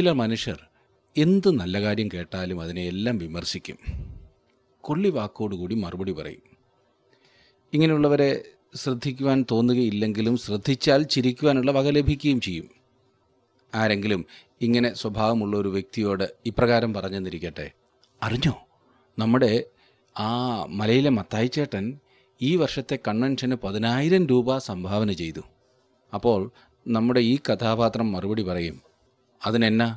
ചില മനുഷ്യർ എന്ത് നല്ല കാര്യം കേട്ടാലും അതിനെയെല്ലാം വിമർശിക്കും കൊള്ളി വാക്കോടുകൂടി മറുപടി പറയും ഇങ്ങനെയുള്ളവരെ ശ്രദ്ധിക്കുവാൻ തോന്നുകയില്ലെങ്കിലും ശ്രദ്ധിച്ചാൽ ചിരിക്കുവാനുള്ള വക ലഭിക്കുകയും ചെയ്യും ആരെങ്കിലും ഇങ്ങനെ സ്വഭാവമുള്ള ഒരു വ്യക്തിയോട് ഇപ്രകാരം പറഞ്ഞെന്നിരിക്കട്ടെ അറിഞ്ഞോ നമ്മുടെ ആ മലയിലെ മത്തായിച്ചേട്ടൻ ഈ വർഷത്തെ കൺവെൻഷന് പതിനായിരം രൂപ സംഭാവന ചെയ്തു അപ്പോൾ നമ്മുടെ ഈ കഥാപാത്രം മറുപടി പറയും അതിനെന്നാ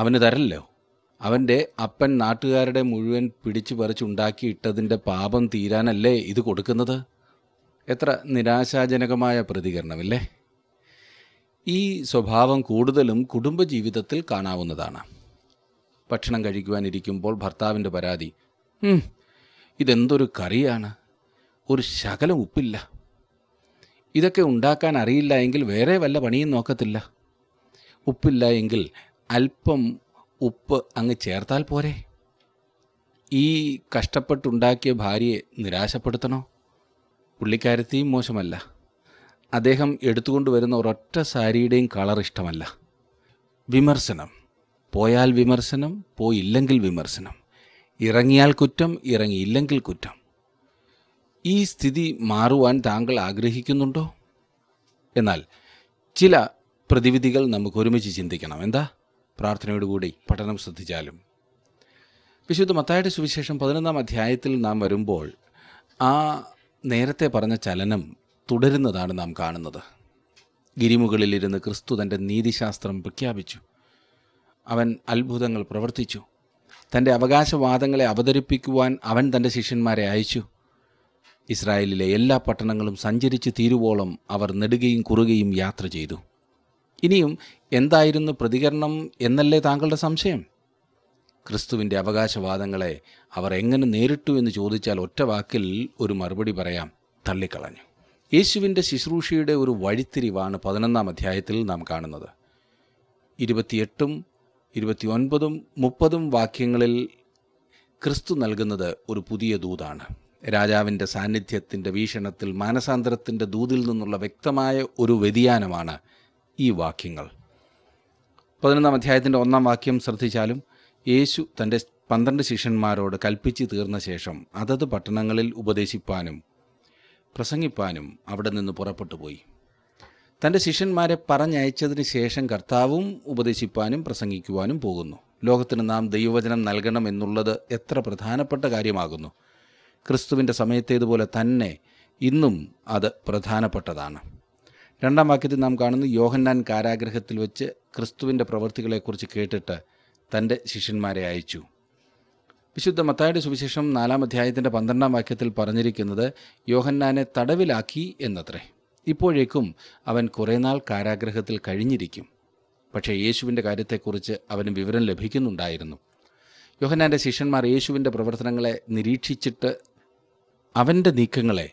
അവന് തരല്ലോ അവൻ്റെ അപ്പൻ നാട്ടുകാരുടെ മുഴുവൻ പിടിച്ചു പറിച്ചുണ്ടാക്കിയിട്ടതിൻ്റെ പാപം തീരാനല്ലേ ഇത് കൊടുക്കുന്നത് എത്ര നിരാശാജനകമായ പ്രതികരണമില്ലേ ഈ സ്വഭാവം കൂടുതലും കുടുംബജീവിതത്തിൽ കാണാവുന്നതാണ് ഭക്ഷണം കഴിക്കുവാനിരിക്കുമ്പോൾ ഭർത്താവിൻ്റെ പരാതി ഇതെന്തൊരു കറിയാണ് ഒരു ശകലം ഉപ്പില്ല ഇതൊക്കെ ഉണ്ടാക്കാൻ അറിയില്ല എങ്കിൽ വേറെ വല്ല പണിയും നോക്കത്തില്ല ഉപ്പില്ല എങ്കിൽ അല്പം ഉപ്പ് അങ്ങ് ചേർത്താൽ പോരെ ഈ കഷ്ടപ്പെട്ടുണ്ടാക്കിയ ഭാര്യയെ നിരാശപ്പെടുത്തണോ പുള്ളിക്കാരത്തെയും മോശമല്ല അദ്ദേഹം എടുത്തുകൊണ്ടുവരുന്ന ഒരൊറ്റ സാരിയുടെയും കളർ ഇഷ്ടമല്ല വിമർശനം പോയാൽ വിമർശനം പോയില്ലെങ്കിൽ വിമർശനം ഇറങ്ങിയാൽ കുറ്റം ഇറങ്ങിയില്ലെങ്കിൽ കുറ്റം ഈ സ്ഥിതി മാറുവാൻ താങ്കൾ ആഗ്രഹിക്കുന്നുണ്ടോ എന്നാൽ ചില പ്രതിവിധികൾ നമുക്ക് ഒരുമിച്ച് ചിന്തിക്കണം എന്താ പ്രാർത്ഥനയോടുകൂടി പഠനം ശ്രദ്ധിച്ചാലും വിശുദ്ധ മത്തായുടെ സുവിശേഷം പതിനൊന്നാം അധ്യായത്തിൽ നാം വരുമ്പോൾ ആ നേരത്തെ പറഞ്ഞ ചലനം തുടരുന്നതാണ് നാം കാണുന്നത് ഗിരിമുകളിലിരുന്ന് ക്രിസ്തു തൻ്റെ നീതിശാസ്ത്രം പ്രഖ്യാപിച്ചു അവൻ അത്ഭുതങ്ങൾ പ്രവർത്തിച്ചു തൻ്റെ അവകാശവാദങ്ങളെ അവതരിപ്പിക്കുവാൻ അവൻ തൻ്റെ ശിഷ്യന്മാരെ അയച്ചു ഇസ്രായേലിലെ എല്ലാ പട്ടണങ്ങളും സഞ്ചരിച്ച് തീരുവോളം അവർ നെടുകയും കുറുകയും യാത്ര ചെയ്തു ഇനിയും എന്തായിരുന്നു പ്രതികരണം എന്നല്ലേ താങ്കളുടെ സംശയം ക്രിസ്തുവിൻ്റെ അവകാശവാദങ്ങളെ അവർ എങ്ങനെ നേരിട്ടു എന്ന് ചോദിച്ചാൽ ഒറ്റ വാക്കിൽ ഒരു മറുപടി പറയാം തള്ളിക്കളഞ്ഞു യേശുവിൻ്റെ ശുശ്രൂഷയുടെ ഒരു വഴിത്തിരിവാണ് പതിനൊന്നാം അധ്യായത്തിൽ നാം കാണുന്നത് ഇരുപത്തിയെട്ടും ഇരുപത്തിയൊൻപതും മുപ്പതും വാക്യങ്ങളിൽ ക്രിസ്തു നൽകുന്നത് ഒരു പുതിയ ദൂതാണ് രാജാവിൻ്റെ സാന്നിധ്യത്തിൻ്റെ വീക്ഷണത്തിൽ മാനസാന്തരത്തിൻ്റെ ദൂതിൽ നിന്നുള്ള വ്യക്തമായ ഒരു വ്യതിയാനമാണ് ഈ വാക്യങ്ങൾ പതിനൊന്നാം അധ്യായത്തിൻ്റെ ഒന്നാം വാക്യം ശ്രദ്ധിച്ചാലും യേശു തൻ്റെ പന്ത്രണ്ട് ശിഷ്യന്മാരോട് കൽപ്പിച്ചു തീർന്ന ശേഷം അതത് പട്ടണങ്ങളിൽ ഉപദേശിപ്പാനും പ്രസംഗിപ്പാനും അവിടെ നിന്ന് പുറപ്പെട്ടു പോയി തൻ്റെ ശിഷ്യന്മാരെ പറഞ്ഞയച്ചതിന് ശേഷം കർത്താവും ഉപദേശിപ്പാനും പ്രസംഗിക്കുവാനും പോകുന്നു ലോകത്തിന് നാം ദൈവവചനം നൽകണം എന്നുള്ളത് എത്ര പ്രധാനപ്പെട്ട കാര്യമാകുന്നു ക്രിസ്തുവിൻ്റെ സമയത്തേതുപോലെ തന്നെ ഇന്നും അത് പ്രധാനപ്പെട്ടതാണ് രണ്ടാം വാക്യത്തിൽ നാം കാണുന്നു യോഹന്നാൻ കാരാഗ്രഹത്തിൽ വെച്ച് ക്രിസ്തുവിൻ്റെ പ്രവൃത്തികളെക്കുറിച്ച് കേട്ടിട്ട് തൻ്റെ ശിഷ്യന്മാരെ അയച്ചു വിശുദ്ധ മത്തായുടെ സുവിശേഷം നാലാം അധ്യായത്തിൻ്റെ പന്ത്രണ്ടാം വാക്യത്തിൽ പറഞ്ഞിരിക്കുന്നത് യോഹന്നാനെ തടവിലാക്കി എന്നത്രേ ഇപ്പോഴേക്കും അവൻ കുറേനാൾ കാരാഗ്രഹത്തിൽ കഴിഞ്ഞിരിക്കും പക്ഷേ യേശുവിൻ്റെ കാര്യത്തെക്കുറിച്ച് അവന് വിവരം ലഭിക്കുന്നുണ്ടായിരുന്നു യോഹന്നാൻ്റെ ശിഷ്യന്മാർ യേശുവിൻ്റെ പ്രവർത്തനങ്ങളെ നിരീക്ഷിച്ചിട്ട് അവൻ്റെ നീക്കങ്ങളെ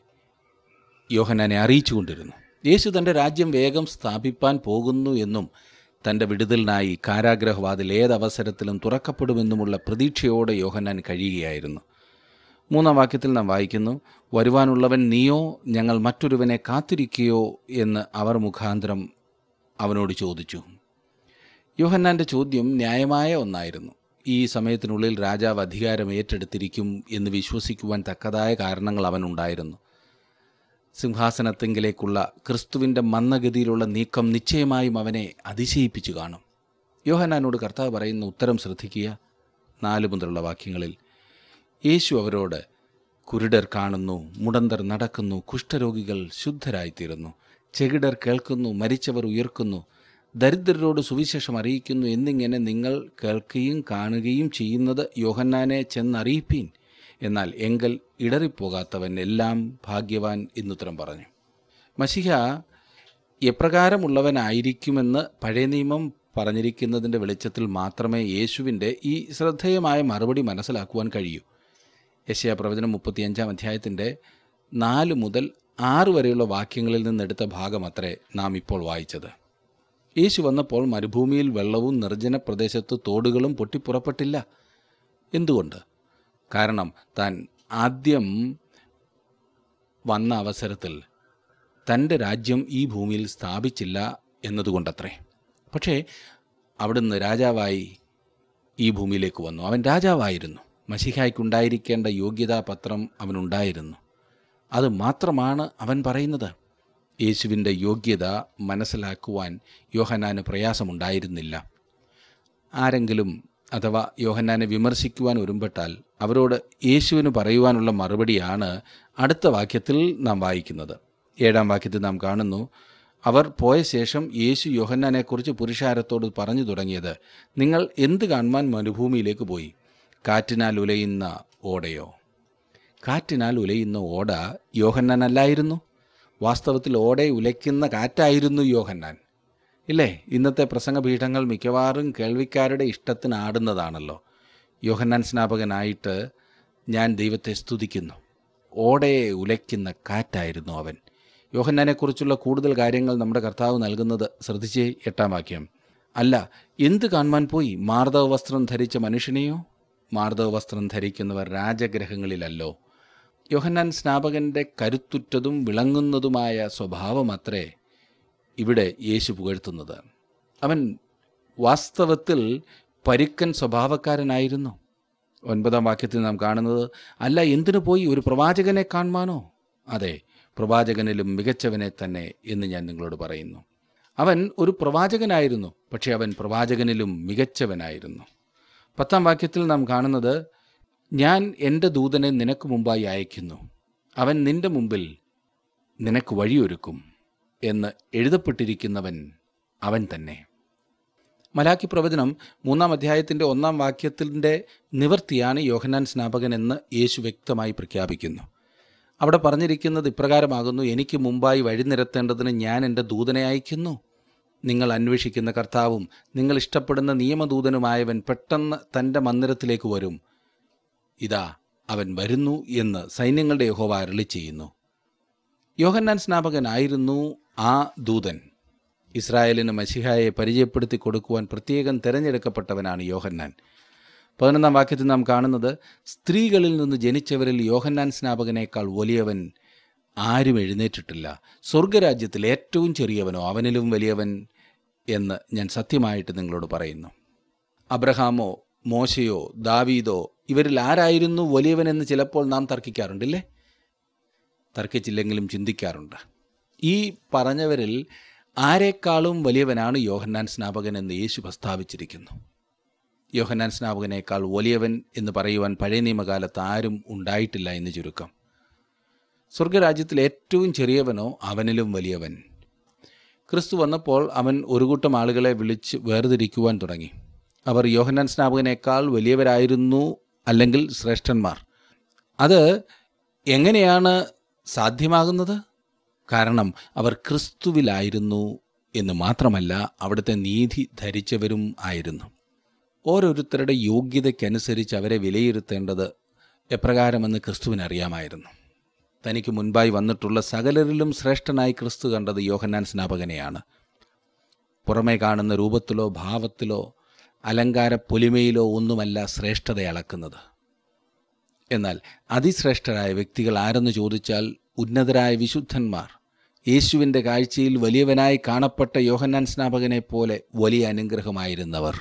യോഹന്നാനെ അറിയിച്ചു കൊണ്ടിരുന്നു യേശു തൻ്റെ രാജ്യം വേഗം സ്ഥാപിപ്പാൻ പോകുന്നു എന്നും തൻ്റെ വിടുതലിനായി കാരാഗ്രഹവാതിൽ ഏതവസരത്തിലും തുറക്കപ്പെടുമെന്നുമുള്ള പ്രതീക്ഷയോടെ യോഹന്നാൻ കഴിയുകയായിരുന്നു മൂന്നാം വാക്യത്തിൽ നാം വായിക്കുന്നു വരുവാനുള്ളവൻ നീയോ ഞങ്ങൾ മറ്റൊരുവനെ കാത്തിരിക്കുകയോ എന്ന് അവർ മുഖാന്തരം അവനോട് ചോദിച്ചു യോഹന്നാൻ്റെ ചോദ്യം ന്യായമായ ഒന്നായിരുന്നു ഈ സമയത്തിനുള്ളിൽ രാജാവ് അധികാരം ഏറ്റെടുത്തിരിക്കും എന്ന് വിശ്വസിക്കുവാൻ തക്കതായ കാരണങ്ങൾ അവനുണ്ടായിരുന്നു സിംഹാസനത്തെങ്കിലേക്കുള്ള ക്രിസ്തുവിൻ്റെ മന്ദഗതിയിലുള്ള നീക്കം നിശ്ചയമായും അവനെ അതിശയിപ്പിച്ചു കാണും യോഹനാനോട് കർത്താവ് പറയുന്ന ഉത്തരം ശ്രദ്ധിക്കുക നാല് മുതലുള്ള വാക്യങ്ങളിൽ യേശു അവരോട് കുരുടർ കാണുന്നു മുടന്തർ നടക്കുന്നു കുഷ്ഠരോഗികൾ ശുദ്ധരായിത്തീരുന്നു ചെകിടർ കേൾക്കുന്നു മരിച്ചവർ ഉയർക്കുന്നു ദരിദ്രരോട് സുവിശേഷം അറിയിക്കുന്നു എന്നിങ്ങനെ നിങ്ങൾ കേൾക്കുകയും കാണുകയും ചെയ്യുന്നത് യോഹന്നാനെ ചെന്നറിയിപ്പീൻ എന്നാൽ എങ്കൽ ഇടറിപ്പോകാത്തവൻ എല്ലാം ഭാഗ്യവാൻ എന്നുത്തരം പറഞ്ഞു മഷിഹ എപ്രകാരമുള്ളവനായിരിക്കുമെന്ന് പഴയ നിയമം പറഞ്ഞിരിക്കുന്നതിൻ്റെ വെളിച്ചത്തിൽ മാത്രമേ യേശുവിൻ്റെ ഈ ശ്രദ്ധേയമായ മറുപടി മനസ്സിലാക്കുവാൻ കഴിയൂ യശയ പ്രവചനം മുപ്പത്തിയഞ്ചാം അധ്യായത്തിൻ്റെ നാല് മുതൽ ആറ് വരെയുള്ള വാക്യങ്ങളിൽ നിന്നെടുത്ത ഭാഗമത്രേ നാം ഇപ്പോൾ വായിച്ചത് യേശു വന്നപ്പോൾ മരുഭൂമിയിൽ വെള്ളവും നിർജ്ജന പ്രദേശത്ത് തോടുകളും പൊട്ടിപ്പുറപ്പെട്ടില്ല എന്തുകൊണ്ട് കാരണം താൻ ആദ്യം വന്ന അവസരത്തിൽ തൻ്റെ രാജ്യം ഈ ഭൂമിയിൽ സ്ഥാപിച്ചില്ല എന്നതുകൊണ്ടത്രേ പക്ഷേ അവിടുന്ന് രാജാവായി ഈ ഭൂമിയിലേക്ക് വന്നു അവൻ രാജാവായിരുന്നു മഷിഹായ്ക്കുണ്ടായിരിക്കേണ്ട യോഗ്യതാ പത്രം അവനുണ്ടായിരുന്നു അത് മാത്രമാണ് അവൻ പറയുന്നത് യേശുവിൻ്റെ യോഗ്യത മനസ്സിലാക്കുവാൻ യോഹനാന് പ്രയാസമുണ്ടായിരുന്നില്ല ആരെങ്കിലും അഥവാ യോഹന്നാനെ വിമർശിക്കുവാൻ ഒരുമ്പെട്ടാൽ അവരോട് യേശുവിന് പറയുവാനുള്ള മറുപടിയാണ് അടുത്ത വാക്യത്തിൽ നാം വായിക്കുന്നത് ഏഴാം വാക്യത്തിൽ നാം കാണുന്നു അവർ പോയ ശേഷം യേശു യോഹന്നാനെക്കുറിച്ച് പുരുഷാരത്തോട് പറഞ്ഞു തുടങ്ങിയത് നിങ്ങൾ എന്ത് കാണുവാൻ മരുഭൂമിയിലേക്ക് പോയി കാറ്റിനാൽ ഉലയുന്ന ഓടയോ കാറ്റിനാൽ ഉലയുന്ന ഓട യോഹന്നാനല്ലായിരുന്നു വാസ്തവത്തിൽ ഓടെ ഉലയ്ക്കുന്ന കാറ്റായിരുന്നു യോഹന്നാൻ ഇല്ലേ ഇന്നത്തെ പ്രസംഗപീഠങ്ങൾ മിക്കവാറും കേൾവിക്കാരുടെ ഇഷ്ടത്തിനാടുന്നതാണല്ലോ യോഹന്നാൻ സ്നാപകനായിട്ട് ഞാൻ ദൈവത്തെ സ്തുതിക്കുന്നു ഓടയെ ഉലയ്ക്കുന്ന കാറ്റായിരുന്നു അവൻ യോഹന്നാനെക്കുറിച്ചുള്ള കൂടുതൽ കാര്യങ്ങൾ നമ്മുടെ കർത്താവ് നൽകുന്നത് ശ്രദ്ധിച്ച് എട്ടാം വാക്യം അല്ല എന്ത് കാണുവാൻ പോയി മാർദവ വസ്ത്രം ധരിച്ച മനുഷ്യനെയോ മാർദവ വസ്ത്രം ധരിക്കുന്നവർ രാജഗ്രഹങ്ങളിലല്ലോ യോഹന്നാൻ സ്നാപകൻ്റെ കരുത്തുറ്റതും വിളങ്ങുന്നതുമായ സ്വഭാവമത്രേ ഇവിടെ യേശു പുകഴ്ത്തുന്നത് അവൻ വാസ്തവത്തിൽ പരുക്കൻ സ്വഭാവക്കാരനായിരുന്നു ഒൻപതാം വാക്യത്തിൽ നാം കാണുന്നത് അല്ല എന്തിനു പോയി ഒരു പ്രവാചകനെ കാണുവാനോ അതെ പ്രവാചകനിലും മികച്ചവനെ തന്നെ എന്ന് ഞാൻ നിങ്ങളോട് പറയുന്നു അവൻ ഒരു പ്രവാചകനായിരുന്നു പക്ഷേ അവൻ പ്രവാചകനിലും മികച്ചവനായിരുന്നു പത്താം വാക്യത്തിൽ നാം കാണുന്നത് ഞാൻ എൻ്റെ ദൂതനെ നിനക്ക് മുമ്പായി അയക്കുന്നു അവൻ നിന്റെ മുമ്പിൽ നിനക്ക് വഴിയൊരുക്കും എന്ന് എഴുതപ്പെട്ടിരിക്കുന്നവൻ അവൻ തന്നെ മലാക്കി പ്രവചനം മൂന്നാം അധ്യായത്തിൻ്റെ ഒന്നാം വാക്യത്തിൻ്റെ നിവൃത്തിയാണ് യോഹനാൻ സ്നാപകൻ എന്ന് യേശു വ്യക്തമായി പ്രഖ്യാപിക്കുന്നു അവിടെ പറഞ്ഞിരിക്കുന്നത് ഇപ്രകാരമാകുന്നു എനിക്ക് മുമ്പായി വഴിനിരത്തേണ്ടതിന് ഞാൻ എൻ്റെ ദൂതനെ അയക്കുന്നു നിങ്ങൾ അന്വേഷിക്കുന്ന കർത്താവും നിങ്ങൾ ഇഷ്ടപ്പെടുന്ന നിയമദൂതനുമായവൻ പെട്ടെന്ന് തൻ്റെ മന്ദിരത്തിലേക്ക് വരും ഇതാ അവൻ വരുന്നു എന്ന് സൈന്യങ്ങളുടെ യഹോവ അരളി ചെയ്യുന്നു യോഹന്നാൻ സ്നാപകനായിരുന്നു ആ ദൂതൻ ഇസ്രായേലിന് മഷിഹായെ പരിചയപ്പെടുത്തി കൊടുക്കുവാൻ പ്രത്യേകം തിരഞ്ഞെടുക്കപ്പെട്ടവനാണ് യോഹന്നാൻ പതിനൊന്നാം വാക്യത്തിൽ നാം കാണുന്നത് സ്ത്രീകളിൽ നിന്ന് ജനിച്ചവരിൽ യോഹന്നാൻ സ്നാപകനേക്കാൾ വലിയവൻ ആരും എഴുന്നേറ്റിട്ടില്ല സ്വർഗരാജ്യത്തിൽ ഏറ്റവും ചെറിയവനോ അവനിലും വലിയവൻ എന്ന് ഞാൻ സത്യമായിട്ട് നിങ്ങളോട് പറയുന്നു അബ്രഹാമോ മോശയോ ദാവീദോ ഇവരിൽ ആരായിരുന്നു വലിയവനെന്ന് ചിലപ്പോൾ നാം തർക്കിക്കാറുണ്ടല്ലേ തർക്കിച്ചില്ലെങ്കിലും ചിന്തിക്കാറുണ്ട് ഈ പറഞ്ഞവരിൽ ആരെക്കാളും വലിയവനാണ് യോഹന്നാൻ സ്നാപകൻ എന്ന് യേശു പ്രസ്താവിച്ചിരിക്കുന്നു യോഹന്നാൻ സ്നാപകനേക്കാൾ വലിയവൻ എന്ന് പറയുവാൻ പഴയ നിയമകാലത്ത് ആരും ഉണ്ടായിട്ടില്ല എന്ന് ചുരുക്കം സ്വർഗരാജ്യത്തിൽ ഏറ്റവും ചെറിയവനോ അവനിലും വലിയവൻ ക്രിസ്തു വന്നപ്പോൾ അവൻ ഒരു കൂട്ടം ആളുകളെ വിളിച്ച് വേർതിരിക്കുവാൻ തുടങ്ങി അവർ യോഹന്നാൻ സ്നാപകനേക്കാൾ വലിയവരായിരുന്നു അല്ലെങ്കിൽ ശ്രേഷ്ഠന്മാർ അത് എങ്ങനെയാണ് സാധ്യമാകുന്നത് കാരണം അവർ ക്രിസ്തുവിലായിരുന്നു എന്ന് മാത്രമല്ല അവിടുത്തെ നീതി ധരിച്ചവരും ആയിരുന്നു ഓരോരുത്തരുടെ യോഗ്യതയ്ക്കനുസരിച്ച് അവരെ വിലയിരുത്തേണ്ടത് എപ്രകാരമെന്ന് ക്രിസ്തുവിനറിയാമായിരുന്നു തനിക്ക് മുൻപായി വന്നിട്ടുള്ള സകലരിലും ശ്രേഷ്ഠനായി ക്രിസ്തു കണ്ടത് യോഹന്നാൻ സ്നാപകനെയാണ് പുറമേ കാണുന്ന രൂപത്തിലോ ഭാവത്തിലോ അലങ്കാര പൊലിമയിലോ ഒന്നുമല്ല ശ്രേഷ്ഠത അളക്കുന്നത് എന്നാൽ അതിശ്രേഷ്ഠരായ വ്യക്തികൾ ആരെന്ന് ചോദിച്ചാൽ ഉന്നതരായ വിശുദ്ധന്മാർ യേശുവിൻ്റെ കാഴ്ചയിൽ വലിയവനായി കാണപ്പെട്ട യോഹന്നാൻ സ്നാപകനെ പോലെ വലിയ അനുഗ്രഹമായിരുന്നവർ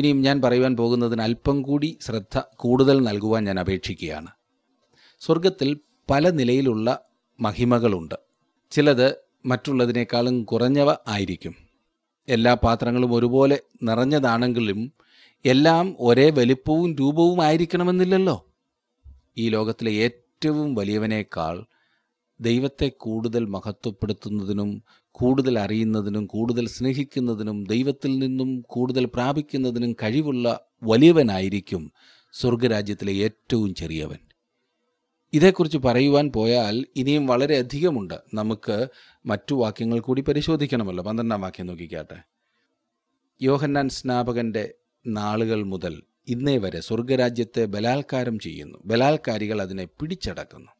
ഇനിയും ഞാൻ പറയുവാൻ പോകുന്നതിന് അല്പം കൂടി ശ്രദ്ധ കൂടുതൽ നൽകുവാൻ ഞാൻ അപേക്ഷിക്കുകയാണ് സ്വർഗത്തിൽ പല നിലയിലുള്ള മഹിമകളുണ്ട് ചിലത് മറ്റുള്ളതിനേക്കാളും കുറഞ്ഞവ ആയിരിക്കും എല്ലാ പാത്രങ്ങളും ഒരുപോലെ നിറഞ്ഞതാണെങ്കിലും എല്ലാം ഒരേ വലിപ്പവും രൂപവും ആയിരിക്കണമെന്നില്ലല്ലോ ഈ ലോകത്തിലെ ഏറ്റവും വലിയവനേക്കാൾ ദൈവത്തെ കൂടുതൽ മഹത്വപ്പെടുത്തുന്നതിനും കൂടുതൽ അറിയുന്നതിനും കൂടുതൽ സ്നേഹിക്കുന്നതിനും ദൈവത്തിൽ നിന്നും കൂടുതൽ പ്രാപിക്കുന്നതിനും കഴിവുള്ള വലിയവനായിരിക്കും സ്വർഗരാജ്യത്തിലെ ഏറ്റവും ചെറിയവൻ ഇതേക്കുറിച്ച് പറയുവാൻ പോയാൽ ഇനിയും വളരെ അധികമുണ്ട് നമുക്ക് മറ്റു വാക്യങ്ങൾ കൂടി പരിശോധിക്കണമല്ലോ പന്ത്രണ്ടാം വാക്യം നോക്കിക്കാട്ടെ യോഹന്നാൻ സ്നാപകൻ്റെ നാളുകൾ മുതൽ ഇന്നേ വരെ സ്വർഗരാജ്യത്തെ ബലാത്കാരം ചെയ്യുന്നു ബലാത്കാരികൾ അതിനെ പിടിച്ചടക്കുന്നു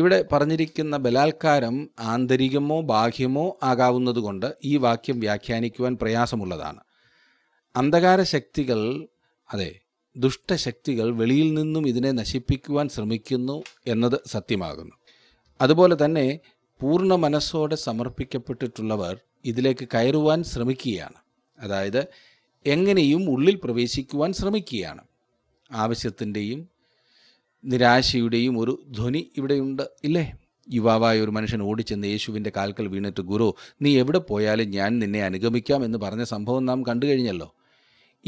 ഇവിടെ പറഞ്ഞിരിക്കുന്ന ബലാത്കാരം ആന്തരികമോ ബാഹ്യമോ ആകാവുന്നതുകൊണ്ട് ഈ വാക്യം വ്യാഖ്യാനിക്കുവാൻ പ്രയാസമുള്ളതാണ് അന്ധകാര ശക്തികൾ അതെ ദുഷ്ടശക്തികൾ വെളിയിൽ നിന്നും ഇതിനെ നശിപ്പിക്കുവാൻ ശ്രമിക്കുന്നു എന്നത് സത്യമാകുന്നു അതുപോലെ തന്നെ പൂർണ്ണ മനസ്സോടെ സമർപ്പിക്കപ്പെട്ടിട്ടുള്ളവർ ഇതിലേക്ക് കയറുവാൻ ശ്രമിക്കുകയാണ് അതായത് എങ്ങനെയും ഉള്ളിൽ പ്രവേശിക്കുവാൻ ശ്രമിക്കുകയാണ് ആവശ്യത്തിൻ്റെയും നിരാശയുടെയും ഒരു ധ്വനി ഇവിടെയുണ്ട് ഇല്ലേ യുവാവായ ഒരു മനുഷ്യൻ ഓടിച്ചെന്ന് യേശുവിൻ്റെ കാൽക്കൽ വീണിട്ട് ഗുരു നീ എവിടെ പോയാലും ഞാൻ നിന്നെ അനുഗമിക്കാം എന്ന് പറഞ്ഞ സംഭവം നാം കണ്ടു കഴിഞ്ഞല്ലോ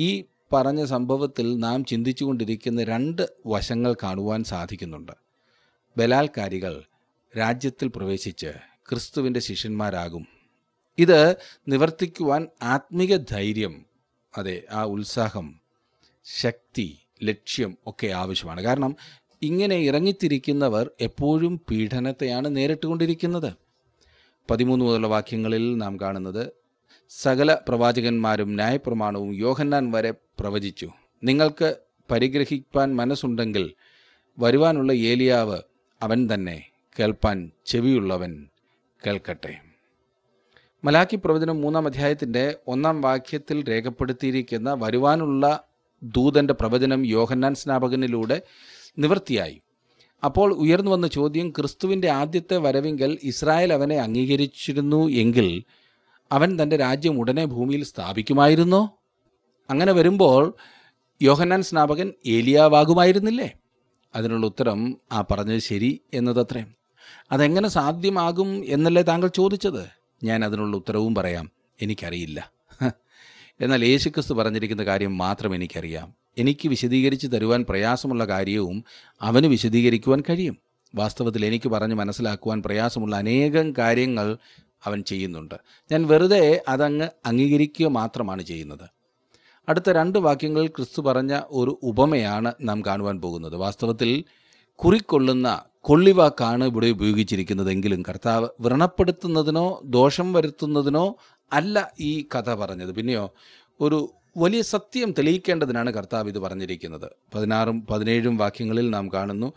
ഈ പറഞ്ഞ സംഭവത്തിൽ നാം ചിന്തിച്ചുകൊണ്ടിരിക്കുന്ന രണ്ട് വശങ്ങൾ കാണുവാൻ സാധിക്കുന്നുണ്ട് ബലാൽക്കാരികൾ രാജ്യത്തിൽ പ്രവേശിച്ച് ക്രിസ്തുവിൻ്റെ ശിഷ്യന്മാരാകും ഇത് നിവർത്തിക്കുവാൻ ആത്മീക ധൈര്യം അതെ ആ ഉത്സാഹം ശക്തി ലക്ഷ്യം ഒക്കെ ആവശ്യമാണ് കാരണം ഇങ്ങനെ ഇറങ്ങിത്തിരിക്കുന്നവർ എപ്പോഴും പീഡനത്തെയാണ് നേരിട്ടുകൊണ്ടിരിക്കുന്നത് പതിമൂന്ന് മുതലുള്ള വാക്യങ്ങളിൽ നാം കാണുന്നത് സകല പ്രവാചകന്മാരും ന്യായപ്രമാണവും യോഹന്നാൻ വരെ പ്രവചിച്ചു നിങ്ങൾക്ക് പരിഗ്രഹിക്കാൻ മനസ്സുണ്ടെങ്കിൽ വരുവാനുള്ള ഏലിയാവ് അവൻ തന്നെ കേൾപ്പാൻ ചെവിയുള്ളവൻ കേൾക്കട്ടെ മലാക്കി പ്രവചനം മൂന്നാം അധ്യായത്തിൻ്റെ ഒന്നാം വാക്യത്തിൽ രേഖപ്പെടുത്തിയിരിക്കുന്ന വരുവാനുള്ള ദൂതൻ്റെ പ്രവചനം യോഹന്നാൻ സ്നാപകനിലൂടെ നിവൃത്തിയായി അപ്പോൾ ഉയർന്നു വന്ന ചോദ്യം ക്രിസ്തുവിൻ്റെ ആദ്യത്തെ വരവിങ്കൽ ഇസ്രായേൽ അവനെ അംഗീകരിച്ചിരുന്നു എങ്കിൽ അവൻ തൻ്റെ രാജ്യം ഉടനെ ഭൂമിയിൽ സ്ഥാപിക്കുമായിരുന്നോ അങ്ങനെ വരുമ്പോൾ യോഹന്നാൻ സ്നാപകൻ ഏലിയാവാകുമായിരുന്നില്ലേ അതിനുള്ള ഉത്തരം ആ പറഞ്ഞത് ശരി എന്നതത്രേ അതെങ്ങനെ സാധ്യമാകും എന്നല്ലേ താങ്കൾ ചോദിച്ചത് ഞാൻ അതിനുള്ള ഉത്തരവും പറയാം എനിക്കറിയില്ല എന്നാൽ യേശുക്രിസ്തു പറഞ്ഞിരിക്കുന്ന കാര്യം മാത്രം എനിക്കറിയാം എനിക്ക് വിശദീകരിച്ച് തരുവാൻ പ്രയാസമുള്ള കാര്യവും അവന് വിശദീകരിക്കുവാൻ കഴിയും വാസ്തവത്തിൽ എനിക്ക് പറഞ്ഞ് മനസ്സിലാക്കുവാൻ പ്രയാസമുള്ള അനേകം കാര്യങ്ങൾ അവൻ ചെയ്യുന്നുണ്ട് ഞാൻ വെറുതെ അതങ്ങ് അംഗീകരിക്കുക മാത്രമാണ് ചെയ്യുന്നത് അടുത്ത രണ്ട് വാക്യങ്ങളിൽ ക്രിസ്തു പറഞ്ഞ ഒരു ഉപമയാണ് നാം കാണുവാൻ പോകുന്നത് വാസ്തവത്തിൽ കുറിക്കൊള്ളുന്ന കൊള്ളിവാക്കാണ് ഇവിടെ ഉപയോഗിച്ചിരിക്കുന്നതെങ്കിലും കർത്താവ് വ്രണപ്പെടുത്തുന്നതിനോ ദോഷം വരുത്തുന്നതിനോ അല്ല ഈ കഥ പറഞ്ഞത് പിന്നെയോ ഒരു വലിയ സത്യം തെളിയിക്കേണ്ടതിനാണ് കർത്താവ് ഇത് പറഞ്ഞിരിക്കുന്നത് പതിനാറും പതിനേഴും വാക്യങ്ങളിൽ നാം കാണുന്നു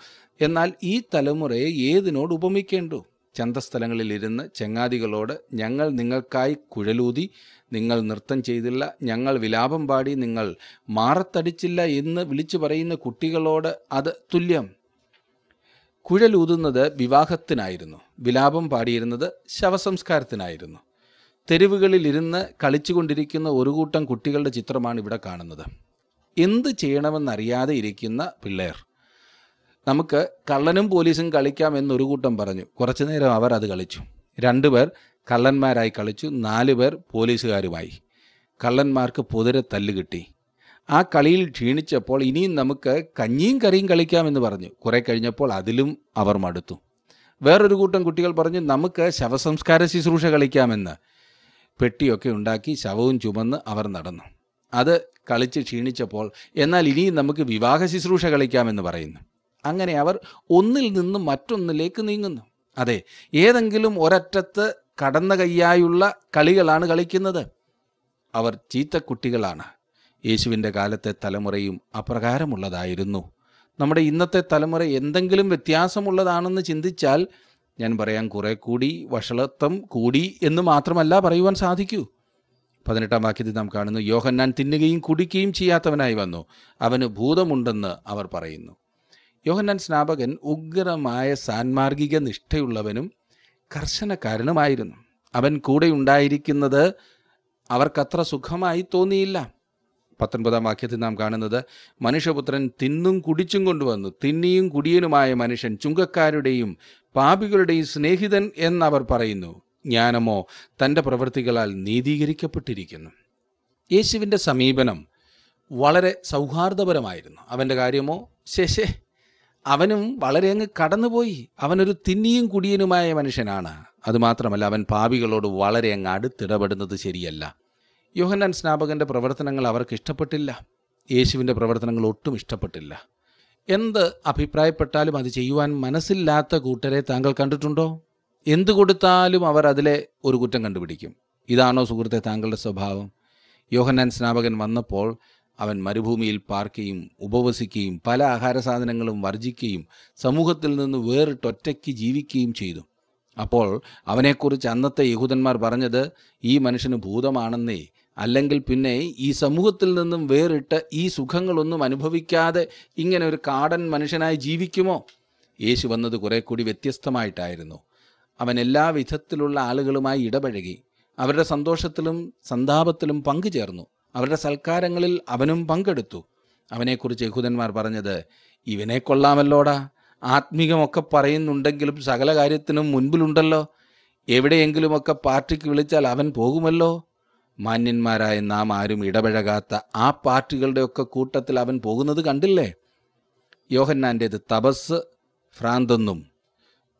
എന്നാൽ ഈ തലമുറയെ ഏതിനോട് ഉപമിക്കേണ്ടു ചന്തസ്ഥലങ്ങളിലിരുന്ന് ചെങ്ങാതികളോട് ഞങ്ങൾ നിങ്ങൾക്കായി കുഴലൂതി നിങ്ങൾ നൃത്തം ചെയ്തില്ല ഞങ്ങൾ വിലാപം പാടി നിങ്ങൾ മാറത്തടിച്ചില്ല എന്ന് വിളിച്ചു പറയുന്ന കുട്ടികളോട് അത് തുല്യം കുഴലൂതുന്നത് വിവാഹത്തിനായിരുന്നു വിലാപം പാടിയിരുന്നത് ശവസംസ്കാരത്തിനായിരുന്നു തെരുവുകളിലിരുന്ന് കളിച്ചുകൊണ്ടിരിക്കുന്ന ഒരു കൂട്ടം കുട്ടികളുടെ ചിത്രമാണ് ഇവിടെ കാണുന്നത് എന്ത് ചെയ്യണമെന്നറിയാതെ ഇരിക്കുന്ന പിള്ളേർ നമുക്ക് കള്ളനും പോലീസും കളിക്കാം എന്നൊരു കൂട്ടം പറഞ്ഞു കുറച്ചു നേരം അവർ അത് കളിച്ചു രണ്ടുപേർ കള്ളന്മാരായി കളിച്ചു നാല് പേർ പോലീസുകാരുമായി കള്ളന്മാർക്ക് പൊതിരെ തല്ല് കിട്ടി ആ കളിയിൽ ക്ഷീണിച്ചപ്പോൾ ഇനിയും നമുക്ക് കഞ്ഞിയും കറിയും കളിക്കാമെന്ന് പറഞ്ഞു കുറേ കഴിഞ്ഞപ്പോൾ അതിലും അവർ മടുത്തു വേറൊരു കൂട്ടം കുട്ടികൾ പറഞ്ഞു നമുക്ക് ശവസംസ്കാര ശുശ്രൂഷ കളിക്കാമെന്ന് പെട്ടിയൊക്കെ ഉണ്ടാക്കി ശവവും ചുമന്ന് അവർ നടന്നു അത് കളിച്ച് ക്ഷീണിച്ചപ്പോൾ എന്നാൽ ഇനിയും നമുക്ക് വിവാഹ ശുശ്രൂഷ കളിക്കാമെന്ന് പറയുന്നു അങ്ങനെ അവർ ഒന്നിൽ നിന്നും മറ്റൊന്നിലേക്ക് നീങ്ങുന്നു അതെ ഏതെങ്കിലും ഒരറ്റത്ത് കടന്ന കൈയായുള്ള കളികളാണ് കളിക്കുന്നത് അവർ ചീത്തക്കുട്ടികളാണ് യേശുവിൻ്റെ കാലത്തെ തലമുറയും അപ്രകാരമുള്ളതായിരുന്നു നമ്മുടെ ഇന്നത്തെ തലമുറ എന്തെങ്കിലും വ്യത്യാസമുള്ളതാണെന്ന് ചിന്തിച്ചാൽ ഞാൻ പറയാം കുറെ കൂടി വഷളത്വം കൂടി എന്ന് മാത്രമല്ല പറയുവാൻ സാധിക്കൂ പതിനെട്ടാം വാക്യത്തിൽ നാം കാണുന്നു യോഹന്നാൻ തിന്നുകയും കുടിക്കുകയും ചെയ്യാത്തവനായി വന്നു അവന് ഭൂതമുണ്ടെന്ന് അവർ പറയുന്നു യോഹന്നാൻ സ്നാപകൻ ഉഗ്രമായ സാൻമാർഗിക നിഷ്ഠയുള്ളവനും കർശനക്കാരനുമായിരുന്നു അവൻ കൂടെ ഉണ്ടായിരിക്കുന്നത് അവർക്കത്ര സുഖമായി തോന്നിയില്ല പത്തൊൻപതാം വാക്യത്തിൽ നാം കാണുന്നത് മനുഷ്യപുത്രൻ തിന്നും കുടിച്ചും കൊണ്ടുവന്നു തിന്നിയും കുടിയനുമായ മനുഷ്യൻ ചുങ്കക്കാരുടെയും പാപികളുടെയും സ്നേഹിതൻ എന്നവർ പറയുന്നു ജ്ഞാനമോ തൻ്റെ പ്രവൃത്തികളാൽ നീതീകരിക്കപ്പെട്ടിരിക്കുന്നു യേശുവിൻ്റെ സമീപനം വളരെ സൗഹാർദ്ദപരമായിരുന്നു അവൻ്റെ കാര്യമോ ശേഷേ അവനും വളരെ അങ്ങ് കടന്നുപോയി അവനൊരു തിന്നിയും കുടിയനുമായ മനുഷ്യനാണ് അതുമാത്രമല്ല അവൻ പാപികളോട് വളരെ അങ്ങ് അടുത്തിടപെടുന്നത് ശരിയല്ല യോഹന്നാൻ സ്നാപകൻ്റെ പ്രവർത്തനങ്ങൾ അവർക്ക് ഇഷ്ടപ്പെട്ടില്ല യേശുവിൻ്റെ പ്രവർത്തനങ്ങൾ ഒട്ടും ഇഷ്ടപ്പെട്ടില്ല എന്ത് അഭിപ്രായപ്പെട്ടാലും അത് ചെയ്യുവാൻ മനസ്സില്ലാത്ത കൂട്ടരെ താങ്കൾ കണ്ടിട്ടുണ്ടോ എന്തു കൊടുത്താലും അവർ അതിലെ ഒരു കുറ്റം കണ്ടുപിടിക്കും ഇതാണോ സുഹൃത്തെ താങ്കളുടെ സ്വഭാവം യോഹന്നാൻ സ്നാപകൻ വന്നപ്പോൾ അവൻ മരുഭൂമിയിൽ പാർക്കുകയും ഉപവസിക്കുകയും പല ആഹാര സാധനങ്ങളും വർജിക്കുകയും സമൂഹത്തിൽ നിന്ന് വേറിട്ടൊറ്റയ്ക്ക് ജീവിക്കുകയും ചെയ്തു അപ്പോൾ അവനെക്കുറിച്ച് അന്നത്തെ യഹൂദന്മാർ പറഞ്ഞത് ഈ മനുഷ്യന് ഭൂതമാണെന്നേ അല്ലെങ്കിൽ പിന്നെ ഈ സമൂഹത്തിൽ നിന്നും വേറിട്ട് ഈ സുഖങ്ങളൊന്നും അനുഭവിക്കാതെ ഇങ്ങനെ ഒരു കാടൻ മനുഷ്യനായി ജീവിക്കുമോ യേശു വന്നത് കുറേ കൂടി വ്യത്യസ്തമായിട്ടായിരുന്നു അവൻ എല്ലാ വിധത്തിലുള്ള ആളുകളുമായി ഇടപഴകി അവരുടെ സന്തോഷത്തിലും സന്താപത്തിലും പങ്കുചേർന്നു അവരുടെ സൽക്കാരങ്ങളിൽ അവനും പങ്കെടുത്തു അവനെക്കുറിച്ച് യഹൂദന്മാർ പറഞ്ഞത് ഇവനെ കൊള്ളാമല്ലോടാ ആത്മീകമൊക്കെ പറയുന്നുണ്ടെങ്കിലും സകല കാര്യത്തിനും മുൻപിലുണ്ടല്ലോ എവിടെയെങ്കിലുമൊക്കെ പാർട്ടിക്ക് വിളിച്ചാൽ അവൻ പോകുമല്ലോ മാന്യന്മാരായ നാം ആരും ഇടപഴകാത്ത ആ പാർട്ടികളുടെയൊക്കെ കൂട്ടത്തിൽ അവൻ പോകുന്നത് കണ്ടില്ലേ യോഹന്നാൻ്റേത് തപസ് ഭ്രാന്തെന്നും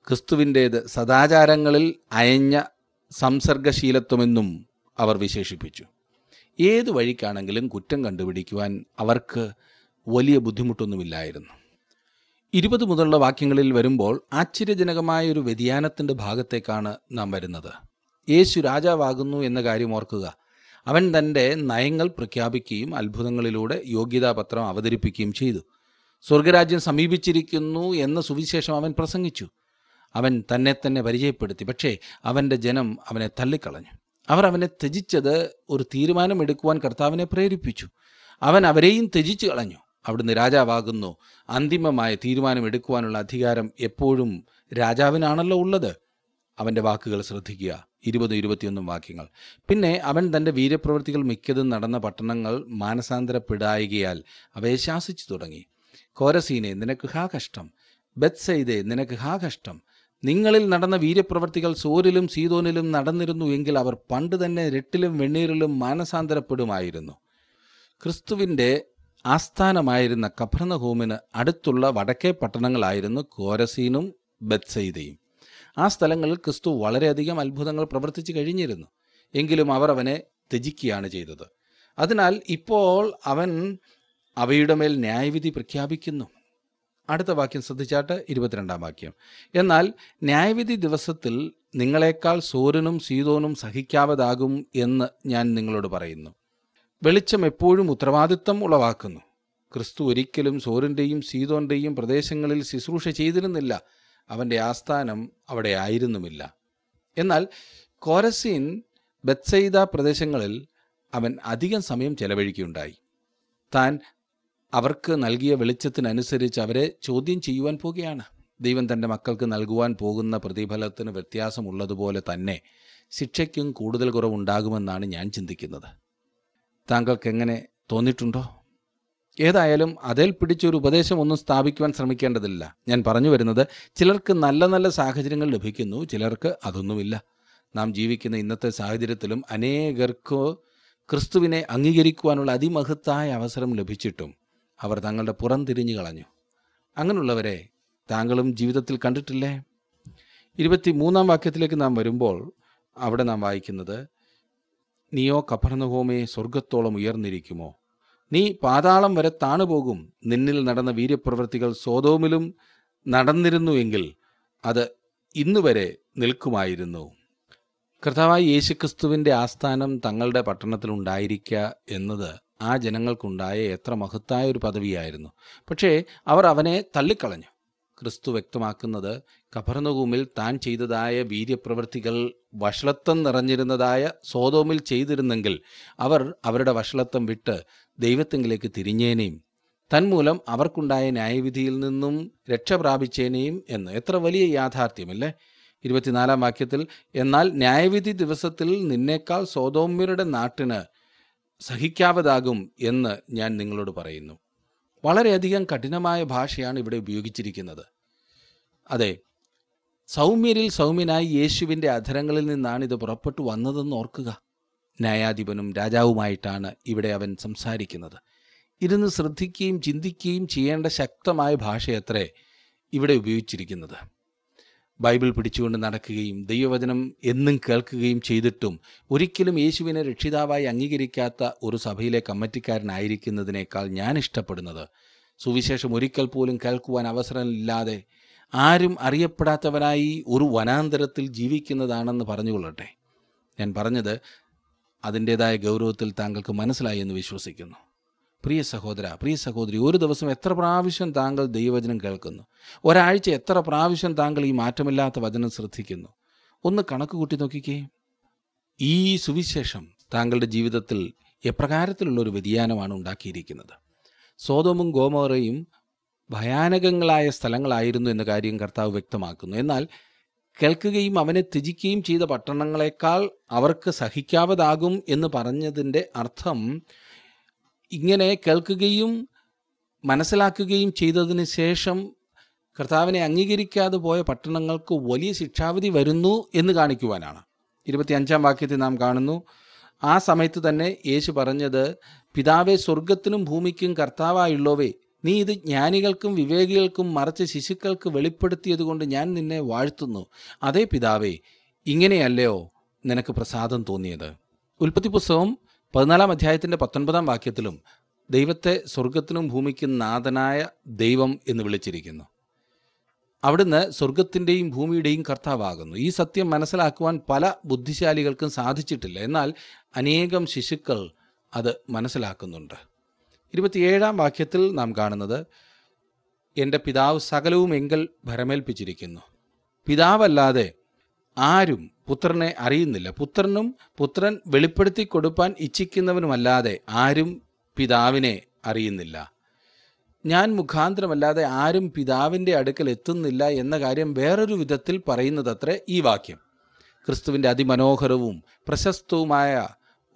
ക്രിസ്തുവിൻ്റേത് സദാചാരങ്ങളിൽ അയഞ്ഞ സംസർഗശീലത്വമെന്നും അവർ വിശേഷിപ്പിച്ചു ഏതു വഴിക്കാണെങ്കിലും കുറ്റം കണ്ടുപിടിക്കുവാൻ അവർക്ക് വലിയ ബുദ്ധിമുട്ടൊന്നുമില്ലായിരുന്നു ഇരുപത് മുതലുള്ള വാക്യങ്ങളിൽ വരുമ്പോൾ ആശ്ചര്യജനകമായ ഒരു വ്യതിയാനത്തിൻ്റെ ഭാഗത്തേക്കാണ് നാം വരുന്നത് യേശു രാജാവാകുന്നു എന്ന കാര്യം ഓർക്കുക അവൻ തൻ്റെ നയങ്ങൾ പ്രഖ്യാപിക്കുകയും അത്ഭുതങ്ങളിലൂടെ യോഗ്യതാപത്രം അവതരിപ്പിക്കുകയും ചെയ്തു സ്വർഗരാജ്യം സമീപിച്ചിരിക്കുന്നു എന്ന സുവിശേഷം അവൻ പ്രസംഗിച്ചു അവൻ തന്നെ തന്നെ പരിചയപ്പെടുത്തി പക്ഷേ അവൻ്റെ ജനം അവനെ തള്ളിക്കളഞ്ഞു അവർ അവനെ ത്യജിച്ചത് ഒരു തീരുമാനമെടുക്കുവാൻ കർത്താവിനെ പ്രേരിപ്പിച്ചു അവൻ അവരെയും ത്യജിച്ചു കളഞ്ഞു അവിടുന്ന് രാജാവാകുന്നു അന്തിമമായ തീരുമാനമെടുക്കുവാനുള്ള അധികാരം എപ്പോഴും രാജാവിനാണല്ലോ ഉള്ളത് അവൻ്റെ വാക്കുകൾ ശ്രദ്ധിക്കുക ഇരുപത് ഇരുപത്തിയൊന്നും വാക്യങ്ങൾ പിന്നെ അവൻ തൻ്റെ വീര്യപ്രവൃത്തികൾ മിക്കതും നടന്ന പട്ടണങ്ങൾ മാനസാന്തരപ്പെടായികയാൽ അവയെ ശാസിച്ചു തുടങ്ങി കോരസീനെ നിനക്ക് ഹാ കഷ്ടം ബത്സൈദെ നിനക്ക് ഹാ കഷ്ടം നിങ്ങളിൽ നടന്ന വീര്യപ്രവർത്തികൾ സോരിലും സീതോനിലും നടന്നിരുന്നു എങ്കിൽ അവർ പണ്ട് തന്നെ രട്ടിലും വെണ്ണീരിലും മാനസാന്തരപ്പെടുമായിരുന്നു ക്രിസ്തുവിൻ്റെ ആസ്ഥാനമായിരുന്ന കഫർണഹോമിന് അടുത്തുള്ള വടക്കേ പട്ടണങ്ങളായിരുന്നു കോരസീനും ബത്സൈദയും ആ സ്ഥലങ്ങളിൽ ക്രിസ്തു വളരെയധികം അത്ഭുതങ്ങൾ പ്രവർത്തിച്ചു കഴിഞ്ഞിരുന്നു എങ്കിലും അവർ അവനെ ത്യജിക്കുകയാണ് ചെയ്തത് അതിനാൽ ഇപ്പോൾ അവൻ അവയുടെ മേൽ ന്യായവിധി പ്രഖ്യാപിക്കുന്നു അടുത്ത വാക്യം ശ്രദ്ധിച്ചാട്ട് ഇരുപത്തിരണ്ടാം വാക്യം എന്നാൽ ന്യായവിധി ദിവസത്തിൽ നിങ്ങളെക്കാൾ സൂര്യനും സീതോനും സഹിക്കാവതാകും എന്ന് ഞാൻ നിങ്ങളോട് പറയുന്നു വെളിച്ചം എപ്പോഴും ഉത്തരവാദിത്തം ഉളവാക്കുന്നു ക്രിസ്തു ഒരിക്കലും സോറിൻ്റെയും സീതോൻ്റെയും പ്രദേശങ്ങളിൽ ശുശ്രൂഷ ചെയ്തിരുന്നില്ല അവൻ്റെ ആസ്ഥാനം അവിടെ ആയിരുന്നുമില്ല എന്നാൽ കോരസീൻ ബത്സൈദ പ്രദേശങ്ങളിൽ അവൻ അധികം സമയം ചെലവഴിക്കുകയുണ്ടായി താൻ അവർക്ക് നൽകിയ വെളിച്ചത്തിനനുസരിച്ച് അവരെ ചോദ്യം ചെയ്യുവാൻ പോകുകയാണ് ദൈവം തൻ്റെ മക്കൾക്ക് നൽകുവാൻ പോകുന്ന പ്രതിഫലത്തിന് വ്യത്യാസമുള്ളതുപോലെ തന്നെ ശിക്ഷയ്ക്കും കൂടുതൽ കുറവുണ്ടാകുമെന്നാണ് ഞാൻ ചിന്തിക്കുന്നത് താങ്കൾക്ക് എങ്ങനെ തോന്നിയിട്ടുണ്ടോ ഏതായാലും അതിൽ പിടിച്ചൊരു ഉപദേശമൊന്നും സ്ഥാപിക്കുവാൻ ശ്രമിക്കേണ്ടതില്ല ഞാൻ പറഞ്ഞു വരുന്നത് ചിലർക്ക് നല്ല നല്ല സാഹചര്യങ്ങൾ ലഭിക്കുന്നു ചിലർക്ക് അതൊന്നുമില്ല നാം ജീവിക്കുന്ന ഇന്നത്തെ സാഹചര്യത്തിലും അനേകർക്ക് ക്രിസ്തുവിനെ അംഗീകരിക്കുവാനുള്ള അതിമഹത്തായ അവസരം ലഭിച്ചിട്ടും അവർ തങ്ങളുടെ പുറം തിരിഞ്ഞു കളഞ്ഞു അങ്ങനെയുള്ളവരെ താങ്കളും ജീവിതത്തിൽ കണ്ടിട്ടില്ലേ ഇരുപത്തി മൂന്നാം വാക്യത്തിലേക്ക് നാം വരുമ്പോൾ അവിടെ നാം വായിക്കുന്നത് നിയോ കപർണഹോമേ സ്വർഗത്തോളം ഉയർന്നിരിക്കുമോ നീ പാതാളം വരെ താണുപോകും നിന്നിൽ നടന്ന വീര്യപ്രവൃത്തികൾ നടന്നിരുന്നു എങ്കിൽ അത് ഇന്നുവരെ നിൽക്കുമായിരുന്നു കർത്താവായ യേശുക്രിസ്തുവിന്റെ ആസ്ഥാനം തങ്ങളുടെ പട്ടണത്തിലുണ്ടായിരിക്കുക എന്നത് ആ ജനങ്ങൾക്കുണ്ടായ എത്ര മഹത്തായ ഒരു പദവിയായിരുന്നു പക്ഷേ അവർ അവനെ തള്ളിക്കളഞ്ഞു ക്രിസ്തു വ്യക്തമാക്കുന്നത് കഫർനകൂമിൽ താൻ ചെയ്തതായ വീര്യപ്രവൃത്തികൾ വഷളത്വം നിറഞ്ഞിരുന്നതായ സോതോമിൽ ചെയ്തിരുന്നെങ്കിൽ അവർ അവരുടെ വഷളത്വം വിട്ട് ദൈവത്തെങ്കിലേക്ക് തിരിഞ്ഞേനെയും തന്മൂലം അവർക്കുണ്ടായ ന്യായവിധിയിൽ നിന്നും രക്ഷ പ്രാപിച്ചേനെയും എന്ന് എത്ര വലിയ യാഥാർത്ഥ്യമല്ലേ ഇരുപത്തിനാലാം വാക്യത്തിൽ എന്നാൽ ന്യായവിധി ദിവസത്തിൽ നിന്നേക്കാൾ സ്വതോമ്യരുടെ നാട്ടിന് സഹിക്കാവതാകും എന്ന് ഞാൻ നിങ്ങളോട് പറയുന്നു വളരെയധികം കഠിനമായ ഭാഷയാണ് ഇവിടെ ഉപയോഗിച്ചിരിക്കുന്നത് അതെ സൗമ്യരിൽ സൗമ്യനായി യേശുവിൻ്റെ അധരങ്ങളിൽ നിന്നാണ് ഇത് പുറപ്പെട്ടു വന്നതെന്ന് ഓർക്കുക ന്യായാധിപനും രാജാവുമായിട്ടാണ് ഇവിടെ അവൻ സംസാരിക്കുന്നത് ഇരുന്ന് ശ്രദ്ധിക്കുകയും ചിന്തിക്കുകയും ചെയ്യേണ്ട ശക്തമായ ഭാഷയത്രേ ഇവിടെ ഉപയോഗിച്ചിരിക്കുന്നത് ബൈബിൾ പിടിച്ചുകൊണ്ട് നടക്കുകയും ദൈവവചനം എന്നും കേൾക്കുകയും ചെയ്തിട്ടും ഒരിക്കലും യേശുവിനെ രക്ഷിതാവായി അംഗീകരിക്കാത്ത ഒരു സഭയിലെ കമ്മറ്റിക്കാരനായിരിക്കുന്നതിനേക്കാൾ ഞാൻ ഇഷ്ടപ്പെടുന്നത് സുവിശേഷം ഒരിക്കൽ പോലും കേൾക്കുവാൻ അവസരമില്ലാതെ ആരും അറിയപ്പെടാത്തവനായി ഒരു വനാന്തരത്തിൽ ജീവിക്കുന്നതാണെന്ന് പറഞ്ഞുകൊള്ളട്ടെ ഞാൻ പറഞ്ഞത് അതിൻ്റെതായ ഗൗരവത്തിൽ താങ്കൾക്ക് മനസ്സിലായി എന്ന് വിശ്വസിക്കുന്നു പ്രിയ സഹോദര പ്രിയ സഹോദരി ഒരു ദിവസം എത്ര പ്രാവശ്യം താങ്കൾ ദൈവവചനം കേൾക്കുന്നു ഒരാഴ്ച എത്ര പ്രാവശ്യം താങ്കൾ ഈ മാറ്റമില്ലാത്ത വചനം ശ്രദ്ധിക്കുന്നു ഒന്ന് കണക്ക് കൂട്ടി നോക്കിക്കേ ഈ സുവിശേഷം താങ്കളുടെ ജീവിതത്തിൽ എപ്രകാരത്തിലുള്ളൊരു ഒരു വ്യതിയാനമാണ് ഉണ്ടാക്കിയിരിക്കുന്നത് സോതോമും ഗോമോറയും ഭയാനകങ്ങളായ സ്ഥലങ്ങളായിരുന്നു എന്ന കാര്യം കർത്താവ് വ്യക്തമാക്കുന്നു എന്നാൽ കേൾക്കുകയും അവനെ ത്യജിക്കുകയും ചെയ്ത പട്ടണങ്ങളെക്കാൾ അവർക്ക് സഹിക്കാവതാകും എന്ന് പറഞ്ഞതിൻ്റെ അർത്ഥം ഇങ്ങനെ കേൾക്കുകയും മനസ്സിലാക്കുകയും ചെയ്തതിന് ശേഷം കർത്താവിനെ അംഗീകരിക്കാതെ പോയ പട്ടണങ്ങൾക്ക് വലിയ ശിക്ഷാവിധി വരുന്നു എന്ന് കാണിക്കുവാനാണ് ഇരുപത്തിയഞ്ചാം വാക്യത്തിൽ നാം കാണുന്നു ആ സമയത്ത് തന്നെ യേശു പറഞ്ഞത് പിതാവെ സ്വർഗത്തിനും ഭൂമിക്കും കർത്താവായുള്ളവേ നീ ഇത് ജ്ഞാനികൾക്കും വിവേകികൾക്കും മറച്ച് ശിശുക്കൾക്ക് വെളിപ്പെടുത്തിയതുകൊണ്ട് ഞാൻ നിന്നെ വാഴ്ത്തുന്നു അതേ പിതാവേ ഇങ്ങനെയല്ലയോ നിനക്ക് പ്രസാദം തോന്നിയത് ഉൽപ്പത്തി പുസ്തകം പതിനാലാം അധ്യായത്തിൻ്റെ പത്തൊൻപതാം വാക്യത്തിലും ദൈവത്തെ സ്വർഗത്തിനും ഭൂമിക്കും നാഥനായ ദൈവം എന്ന് വിളിച്ചിരിക്കുന്നു അവിടുന്ന് സ്വർഗത്തിൻ്റെയും ഭൂമിയുടെയും കർത്താവാകുന്നു ഈ സത്യം മനസ്സിലാക്കുവാൻ പല ബുദ്ധിശാലികൾക്കും സാധിച്ചിട്ടില്ല എന്നാൽ അനേകം ശിശുക്കൾ അത് മനസ്സിലാക്കുന്നുണ്ട് ഇരുപത്തിയേഴാം വാക്യത്തിൽ നാം കാണുന്നത് എൻ്റെ പിതാവ് സകലവും എങ്കിൽ ഭരമേൽപ്പിച്ചിരിക്കുന്നു പിതാവല്ലാതെ ആരും പുത്രനെ അറിയുന്നില്ല പുത്രനും പുത്രൻ വെളിപ്പെടുത്തി കൊടുപ്പാൻ ഇച്ഛിക്കുന്നവനുമല്ലാതെ ആരും പിതാവിനെ അറിയുന്നില്ല ഞാൻ മുഖാന്തരമല്ലാതെ ആരും പിതാവിൻ്റെ അടുക്കൽ എത്തുന്നില്ല എന്ന കാര്യം വേറൊരു വിധത്തിൽ പറയുന്നതത്രേ ഈ വാക്യം ക്രിസ്തുവിൻ്റെ അതിമനോഹരവും പ്രശസ്തവുമായ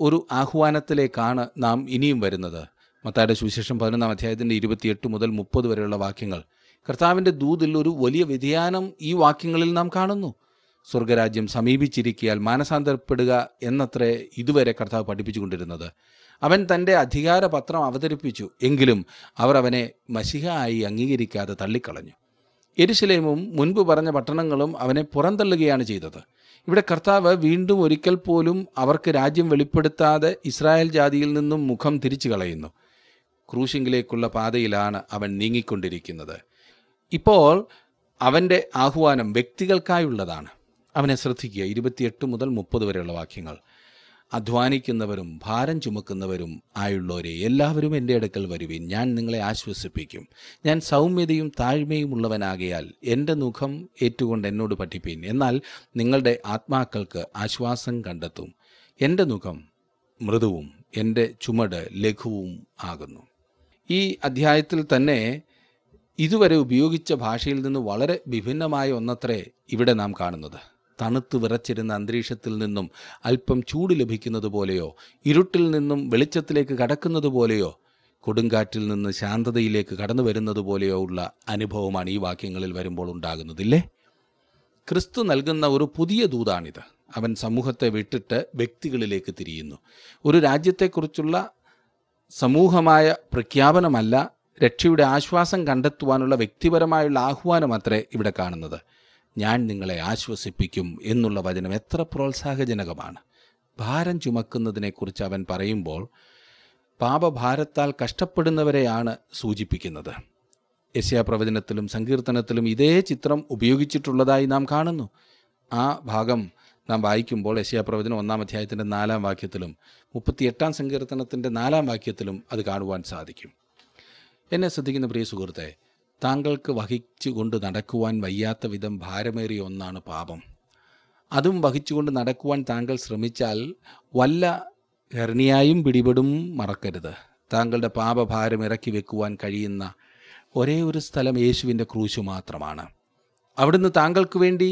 ഒരു ആഹ്വാനത്തിലേക്കാണ് നാം ഇനിയും വരുന്നത് മത്തായുടെ സുവിശേഷം പതിനൊന്നാം അധ്യായത്തിൻ്റെ ഇരുപത്തിയെട്ട് മുതൽ മുപ്പത് വരെയുള്ള വാക്യങ്ങൾ കർത്താവിൻ്റെ ദൂതിൽ ഒരു വലിയ വ്യതിയാനം ഈ വാക്യങ്ങളിൽ നാം കാണുന്നു സ്വർഗരാജ്യം സമീപിച്ചിരിക്കിയാൽ മാനസാന്തരപ്പെടുക എന്നത്രേ ഇതുവരെ കർത്താവ് പഠിപ്പിച്ചുകൊണ്ടിരുന്നത് അവൻ തൻ്റെ അധികാരപത്രം അവതരിപ്പിച്ചു എങ്കിലും അവർ അവനെ മഷിഹ ആയി അംഗീകരിക്കാതെ തള്ളിക്കളഞ്ഞു എരുശലേമും മുൻപ് പറഞ്ഞ പട്ടണങ്ങളും അവനെ പുറന്തള്ളുകയാണ് ചെയ്തത് ഇവിടെ കർത്താവ് വീണ്ടും ഒരിക്കൽ പോലും അവർക്ക് രാജ്യം വെളിപ്പെടുത്താതെ ഇസ്രായേൽ ജാതിയിൽ നിന്നും മുഖം തിരിച്ചു കളയുന്നു ക്രൂശിങ്കിലേക്കുള്ള പാതയിലാണ് അവൻ നീങ്ങിക്കൊണ്ടിരിക്കുന്നത് ഇപ്പോൾ അവൻ്റെ ആഹ്വാനം വ്യക്തികൾക്കായുള്ളതാണ് അവനെ ശ്രദ്ധിക്കുക ഇരുപത്തിയെട്ട് മുതൽ മുപ്പത് വരെയുള്ള വാക്യങ്ങൾ അധ്വാനിക്കുന്നവരും ഭാരം ചുമക്കുന്നവരും ആയുള്ളവരെ എല്ലാവരും എൻ്റെ അടുക്കൽ വരുവിൻ ഞാൻ നിങ്ങളെ ആശ്വസിപ്പിക്കും ഞാൻ സൗമ്യതയും താഴ്മയും ഉള്ളവനാകയാൽ എൻ്റെ മുഖം ഏറ്റുകൊണ്ട് എന്നോട് പഠിപ്പീൻ എന്നാൽ നിങ്ങളുടെ ആത്മാക്കൾക്ക് ആശ്വാസം കണ്ടെത്തും എൻ്റെ മുഖം മൃദുവും എൻ്റെ ചുമട് ലഘുവും ആകുന്നു ഈ അധ്യായത്തിൽ തന്നെ ഇതുവരെ ഉപയോഗിച്ച ഭാഷയിൽ നിന്ന് വളരെ വിഭിന്നമായ ഒന്നത്രേ ഇവിടെ നാം കാണുന്നത് തണുത്തു വിറച്ചിരുന്ന അന്തരീക്ഷത്തിൽ നിന്നും അല്പം ചൂട് ലഭിക്കുന്നത് പോലെയോ ഇരുട്ടിൽ നിന്നും വെളിച്ചത്തിലേക്ക് കടക്കുന്നത് പോലെയോ കൊടുങ്കാറ്റിൽ നിന്ന് ശാന്തതയിലേക്ക് കടന്നു വരുന്നത് പോലെയോ ഉള്ള അനുഭവമാണ് ഈ വാക്യങ്ങളിൽ വരുമ്പോൾ ഉണ്ടാകുന്നതില്ലേ ക്രിസ്തു നൽകുന്ന ഒരു പുതിയ ദൂതാണിത് അവൻ സമൂഹത്തെ വിട്ടിട്ട് വ്യക്തികളിലേക്ക് തിരിയുന്നു ഒരു രാജ്യത്തെക്കുറിച്ചുള്ള സമൂഹമായ പ്രഖ്യാപനമല്ല രക്ഷയുടെ ആശ്വാസം കണ്ടെത്തുവാനുള്ള വ്യക്തിപരമായുള്ള ആഹ്വാനമത്രേ ഇവിടെ കാണുന്നത് ഞാൻ നിങ്ങളെ ആശ്വസിപ്പിക്കും എന്നുള്ള വചനം എത്ര പ്രോത്സാഹജനകമാണ് ഭാരം ചുമക്കുന്നതിനെക്കുറിച്ച് അവൻ പറയുമ്പോൾ പാപഭാരത്താൽ കഷ്ടപ്പെടുന്നവരെയാണ് സൂചിപ്പിക്കുന്നത് യശ്യാപ്രവചനത്തിലും സങ്കീർത്തനത്തിലും ഇതേ ചിത്രം ഉപയോഗിച്ചിട്ടുള്ളതായി നാം കാണുന്നു ആ ഭാഗം നാം വായിക്കുമ്പോൾ യശയാപ്രവചനം ഒന്നാം അധ്യായത്തിൻ്റെ നാലാം വാക്യത്തിലും മുപ്പത്തിയെട്ടാം സങ്കീർത്തനത്തിൻ്റെ നാലാം വാക്യത്തിലും അത് കാണുവാൻ സാധിക്കും എന്നെ ശ്രദ്ധിക്കുന്ന പ്രിയ സുഹൃത്തെ താങ്കൾക്ക് വഹിച്ചുകൊണ്ട് നടക്കുവാൻ വയ്യാത്ത വിധം ഭാരമേറിയ ഒന്നാണ് പാപം അതും വഹിച്ചുകൊണ്ട് നടക്കുവാൻ താങ്കൾ ശ്രമിച്ചാൽ വല്ല ഹെർണിയായും പിടിപെടും മറക്കരുത് താങ്കളുടെ പാപഭാരം ഇറക്കി വെക്കുവാൻ കഴിയുന്ന ഒരേ ഒരു സ്ഥലം യേശുവിൻ്റെ ക്രൂശു മാത്രമാണ് അവിടുന്ന് താങ്കൾക്ക് വേണ്ടി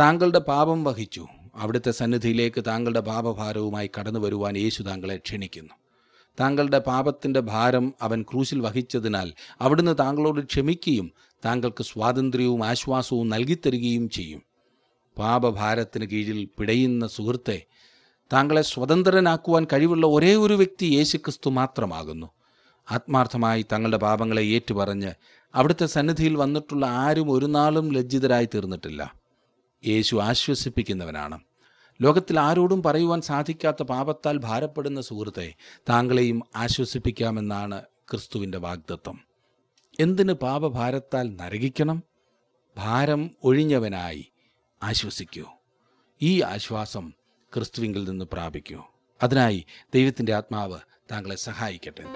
താങ്കളുടെ പാപം വഹിച്ചു അവിടുത്തെ സന്നിധിയിലേക്ക് താങ്കളുടെ പാപഭാരവുമായി കടന്നു വരുവാൻ യേശു താങ്കളെ ക്ഷണിക്കുന്നു താങ്കളുടെ പാപത്തിൻ്റെ ഭാരം അവൻ ക്രൂശിൽ വഹിച്ചതിനാൽ അവിടുന്ന് താങ്കളോട് ക്ഷമിക്കുകയും താങ്കൾക്ക് സ്വാതന്ത്ര്യവും ആശ്വാസവും നൽകിത്തരികയും ചെയ്യും പാപഭാരത്തിന് കീഴിൽ പിടയുന്ന സുഹൃത്തെ താങ്കളെ സ്വതന്ത്രനാക്കുവാൻ കഴിവുള്ള ഒരേ ഒരു വ്യക്തി യേശുക്രിസ്തു മാത്രമാകുന്നു ആത്മാർത്ഥമായി തങ്ങളുടെ പാപങ്ങളെ ഏറ്റുപറഞ്ഞ് അവിടുത്തെ സന്നിധിയിൽ വന്നിട്ടുള്ള ആരും ഒരു നാളും ലജ്ജിതരായി തീർന്നിട്ടില്ല യേശു ആശ്വസിപ്പിക്കുന്നവനാണ് ലോകത്തിൽ ആരോടും പറയുവാൻ സാധിക്കാത്ത പാപത്താൽ ഭാരപ്പെടുന്ന സുഹൃത്തെ താങ്കളെയും ആശ്വസിപ്പിക്കാമെന്നാണ് ക്രിസ്തുവിൻ്റെ വാഗ്ദത്വം എന്തിന് പാപഭാരത്താൽ നരകിക്കണം ഭാരം ഒഴിഞ്ഞവനായി ആശ്വസിക്കൂ ഈ ആശ്വാസം ക്രിസ്തുവിങ്കിൽ നിന്ന് പ്രാപിക്കൂ അതിനായി ദൈവത്തിൻ്റെ ആത്മാവ് താങ്കളെ സഹായിക്കട്ടെ